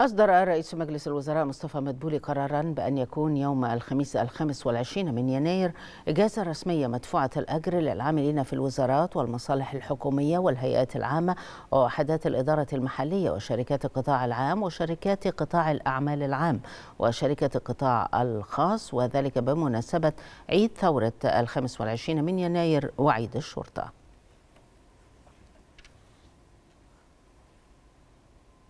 أصدر رئيس مجلس الوزراء مصطفى مدبولي قرارا بأن يكون يوم الخميس الخامس والعشرين من يناير إجازة رسمية مدفوعة الأجر للعاملين في الوزارات والمصالح الحكومية والهيئات العامة ووحدات الإدارة المحلية وشركات القطاع العام وشركات قطاع الأعمال العام وشركة القطاع الخاص وذلك بمناسبة عيد ثورة الخامس والعشرين من يناير وعيد الشرطة